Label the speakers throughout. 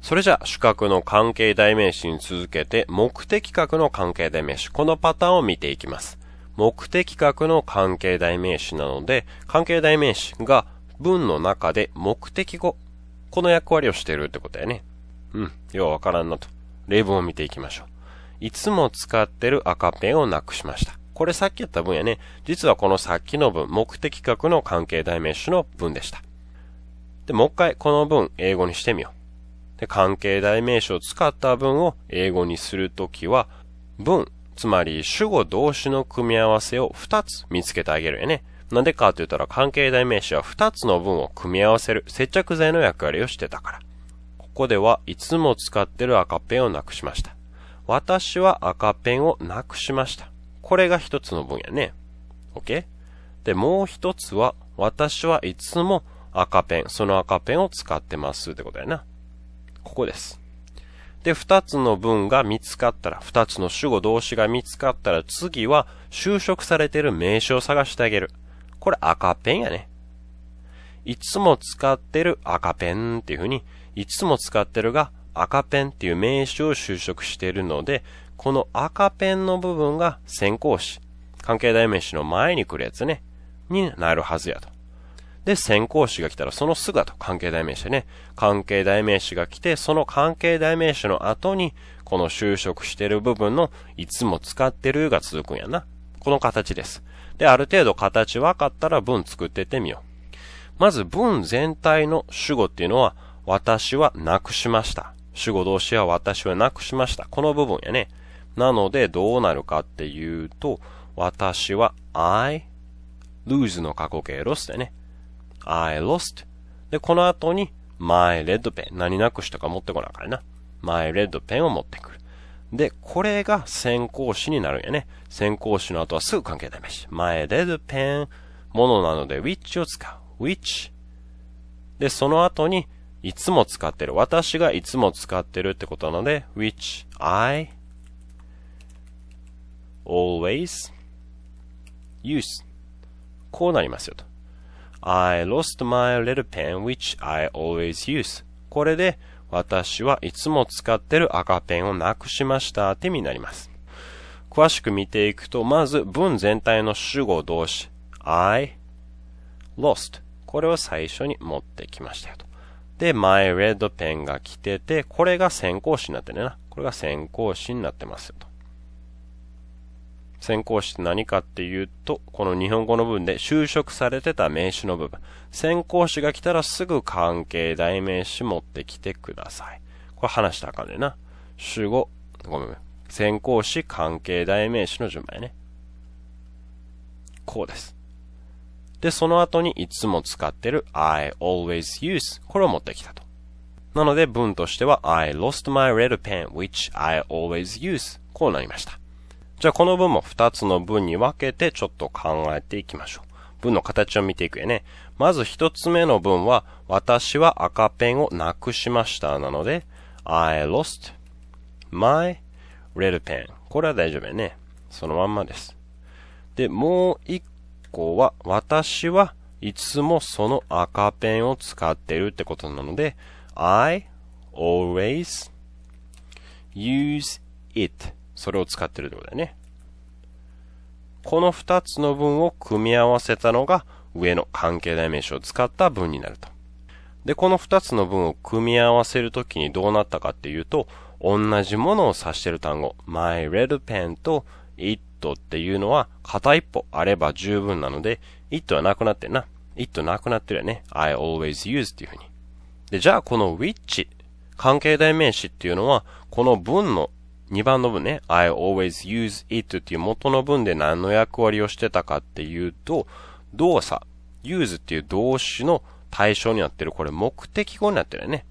Speaker 1: それじゃあ、主格の関係代名詞に続けて、目的格の関係代名詞。このパターンを見ていきます。目的格の関係代名詞なので、関係代名詞が文の中で目的語。この役割をしているってことだよね。うん。ようわからんなと。例文を見ていきましょう。いつも使ってる赤ペンをなくしました。これさっきやった文やね。実はこのさっきの文、目的格の関係代名詞の文でした。で、もう一回この文、英語にしてみよう。で、関係代名詞を使った文を英語にするときは、文、つまり主語動詞の組み合わせを2つ見つけてあげるよね。なんでかって言ったら関係代名詞は2つの文を組み合わせる接着剤の役割をしてたから。ここではいつも使ってる赤ペンをなくしました。私は赤ペンをなくしました。これが一つの文やね。OK? で、もう一つは、私はいつも赤ペン、その赤ペンを使ってますってことやな。ここです。で、二つの文が見つかったら、二つの主語動詞が見つかったら、次は就職されてる名詞を探してあげる。これ赤ペンやね。いつも使ってる赤ペンっていう風に、いつも使ってるが赤ペンっていう名詞を就職しているので、この赤ペンの部分が先行詞、関係代名詞の前に来るやつね、になるはずやと。で、先行詞が来たらそのすと関係代名詞でね、関係代名詞が来て、その関係代名詞の後に、この就職してる部分のいつも使ってるが続くんやな。この形です。で、ある程度形分かったら文作ってってみよう。まず文全体の主語っていうのは、私はなくしました。主語動詞は私はなくしました。この部分やね。なのでどうなるかっていうと、私は I lose の過去形ロスでね。I lost. で、この後に my red pen 何なくしとか持ってこなあかんな。my red pen を持ってくる。で、これが先行詞になるんやね。先行詞の後はすぐ関係めし。my red pen ものなので which を使う。which で、その後にいつも使ってる。私がいつも使ってるってことなので which I always use こうなりますよと。I lost my l i d l pen which I always use. これで、私はいつも使ってる赤ペンをなくしましたって意味になります。詳しく見ていくと、まず文全体の主語動詞、I lost。これを最初に持ってきましたよと。で、my red pen が来てて、これが先行詞になってるな。これが先行詞になってますよと。先行詞って何かっていうと、この日本語の部分で就職されてた名詞の部分。先行詞が来たらすぐ関係代名詞持ってきてください。これ話したらあかんねんな。主語、ごめん。先行詞、関係代名詞の順番やね。こうです。で、その後にいつも使ってる I always use これを持ってきたと。なので文としては I lost my red pen which I always use こうなりました。じゃあこの文も2つの文に分けてちょっと考えていきましょう。文の形を見ていくよね。まず1つ目の文は、私は赤ペンをなくしましたなので、I lost my red pen。これは大丈夫やね。そのまんまです。で、もう1個は、私はいつもその赤ペンを使ってるってことなので、I always use it それを使ってるってことだよね。この2つの文を組み合わせたのが上の関係代名詞を使った文になると。で、この2つの文を組み合わせるときにどうなったかっていうと、同じものを指してる単語、my red pen と it っていうのは片一歩あれば十分なので、it はなくなってんな。it なくなってるよね。I always use っていうふうに。で、じゃあこの which 関係代名詞っていうのは、この文の2番の文ね、I always use it っていう元の文で何の役割をしてたかっていうと、動作、use っていう動詞の対象になってる。これ目的語になってるよね。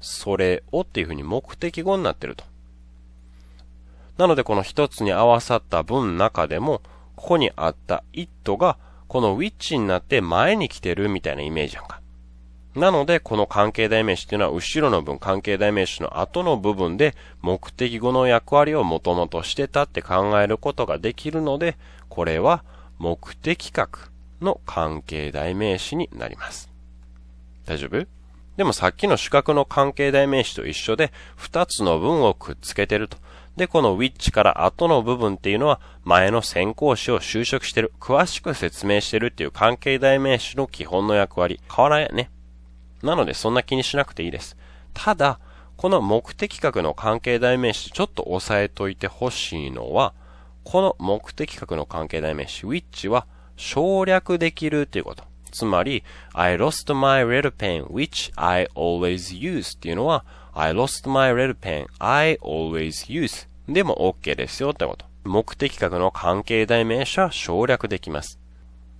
Speaker 1: それをっていう風に目的語になってると。なのでこの一つに合わさった文の中でも、ここにあった it が、この which になって前に来てるみたいなイメージやんか。なので、この関係代名詞っていうのは、後ろの分、関係代名詞の後の部分で、目的語の役割をもともとしてたって考えることができるので、これは、目的格の関係代名詞になります。大丈夫でもさっきの主角の関係代名詞と一緒で、二つの文をくっつけてると。で、この w ィッ c h から後の部分っていうのは、前の先行詞を修飾してる、詳しく説明してるっていう関係代名詞の基本の役割、変わらんやね。なのでそんな気にしなくていいです。ただ、この目的格の関係代名詞ちょっと押さえといてほしいのは、この目的格の関係代名詞 which は省略できるということ。つまり、I lost my red pen which I always use っていうのは、I lost my red pen I always use でも OK ですよってこと。目的格の関係代名詞は省略できます。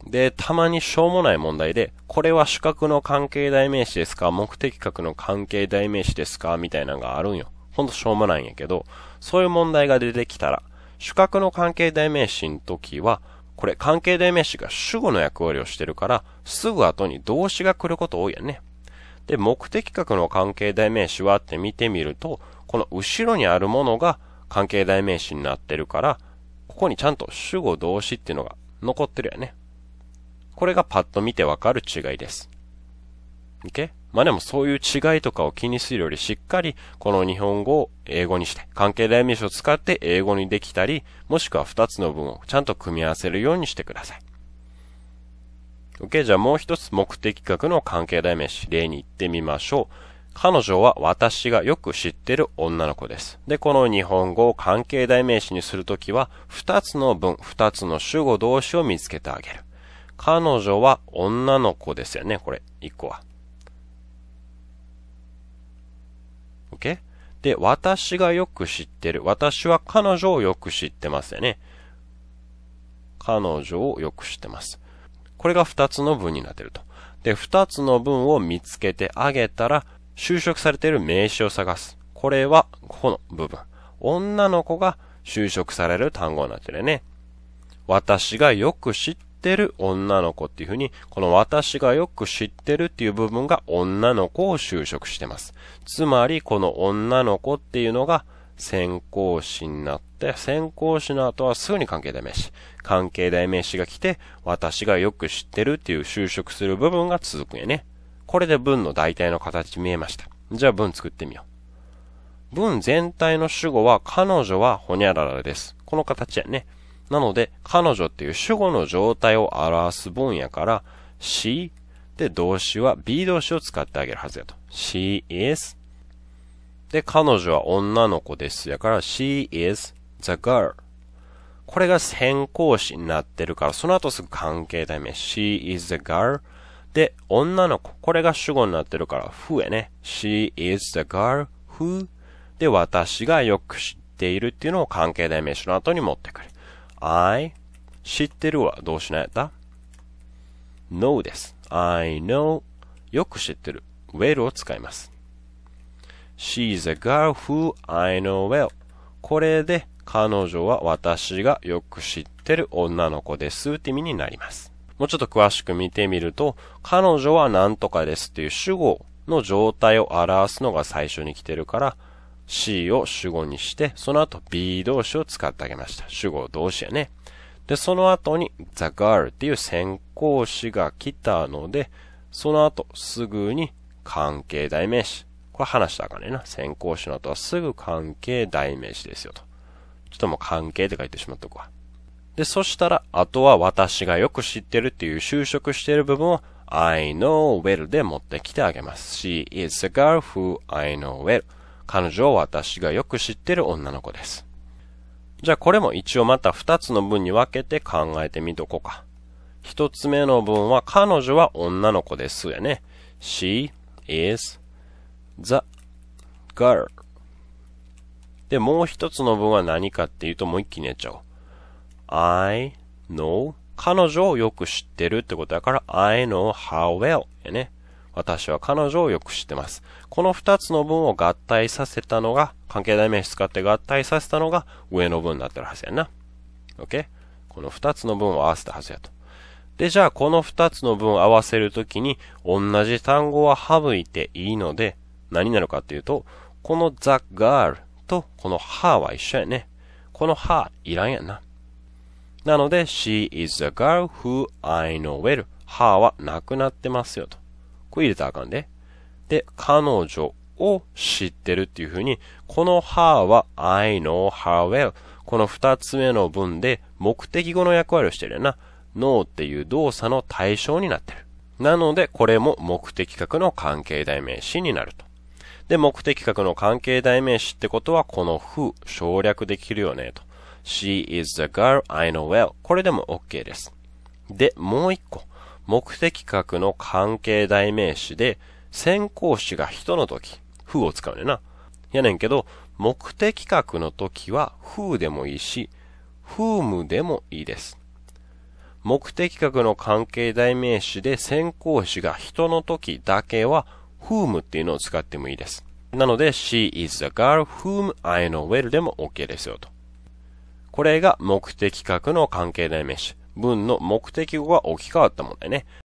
Speaker 1: で、たまにしょうもない問題で、これは主格の関係代名詞ですか目的格の関係代名詞ですかみたいなのがあるんよ。ほんとしょうもないんやけど、そういう問題が出てきたら、主格の関係代名詞の時は、これ関係代名詞が主語の役割をしてるから、すぐ後に動詞が来ること多いやね。で、目的格の関係代名詞はって見てみると、この後ろにあるものが関係代名詞になってるから、ここにちゃんと主語動詞っていうのが残ってるやね。これがパッと見てわかる違いです。OK? まあでもそういう違いとかを気にするよりしっかりこの日本語を英語にして、関係代名詞を使って英語にできたり、もしくは2つの文をちゃんと組み合わせるようにしてください。OK? じゃあもう一つ目的格の関係代名詞、例に行ってみましょう。彼女は私がよく知ってる女の子です。で、この日本語を関係代名詞にするときは、2つの文、2つの主語同士を見つけてあげる。彼女は女の子ですよね、これ、一個は。OK? で、私がよく知ってる。私は彼女をよく知ってますよね。彼女をよく知ってます。これが二つの文になってると。で、二つの文を見つけてあげたら、就職されている名詞を探す。これは、ここの部分。女の子が就職される単語になってるね。私がよく知っってる女の子っていうふうに、この私がよく知ってるっていう部分が女の子を就職してます。つまり、この女の子っていうのが先行詞になって、先行詞の後はすぐに関係代名詞。関係代名詞が来て、私がよく知ってるっていう就職する部分が続くんやね。これで文の大体の形見えました。じゃあ文作ってみよう。文全体の主語は彼女はほにゃららです。この形やね。なので、彼女っていう主語の状態を表す分やから、she で動詞は B 動詞を使ってあげるはずやと。she is で、彼女は女の子ですやから、she is the girl これが先行詞になってるから、その後すぐ関係代名 she is the girl で、女の子。これが主語になってるから、ふえ o ね。she is the girl who で、私がよく知っているっていうのを関係代名詞の後に持ってくる。I 知ってるは動詞ないやった ?know です。I know よく知ってる。well を使います。She's a girl who I know well これで彼女は私がよく知ってる女の子ですって意味になります。もうちょっと詳しく見てみると、彼女は何とかですっていう主語の状態を表すのが最初に来てるから、C を主語にして、その後 B 動詞を使ってあげました。主語動詞やね。で、その後に the girl っていう先行詞が来たので、その後すぐに関係代名詞。これ話したらあかんねんな。先行詞の後はすぐ関係代名詞ですよと。ちょっともう関係って書いてしまっとくわ。で、そしたら、あとは私がよく知ってるっていう就職している部分を I know well で持ってきてあげます。She is a girl who I know well. 彼女を私がよく知ってる女の子です。じゃあこれも一応また二つの文に分けて考えてみとこうか。一つ目の文は彼女は女の子ですやね。she is the girl. で、もう一つの文は何かっていうともう一気に言っちゃおう。I know 彼女をよく知ってるってことだから I know how well やね。私は彼女をよく知ってます。この二つの文を合体させたのが、関係代名詞使って合体させたのが上の文になってるはずやんな。OK? この二つの文を合わせたはずやと。で、じゃあこの二つの文を合わせるときに、同じ単語は省いていいので、何になるかっていうと、この the girl とこの her は一緒やね。この her いらんやんな。なので、she is the girl who I know well. h e はなくなってますよと。これ入れたらあかんで。で、彼女を知ってるっていう風に、この her は I know her well。この二つ目の文で目的語の役割をしてるよな。know っていう動作の対象になってる。なので、これも目的格の関係代名詞になると。で、目的格の関係代名詞ってことは、この who 省略できるよね、と。She is the girl I know well. これでも OK です。で、もう一個。目的格の関係代名詞で、先行詞が人の時、風を使うねんな。やねんけど、目的格の時は風でもいいし、風無でもいいです。目的格の関係代名詞で先行詞が人の時だけは、風無っていうのを使ってもいいです。なので、she is the girl whom I know well でも OK ですよと。これが目的格の関係代名詞。文の目的語が置き換わった問題ね。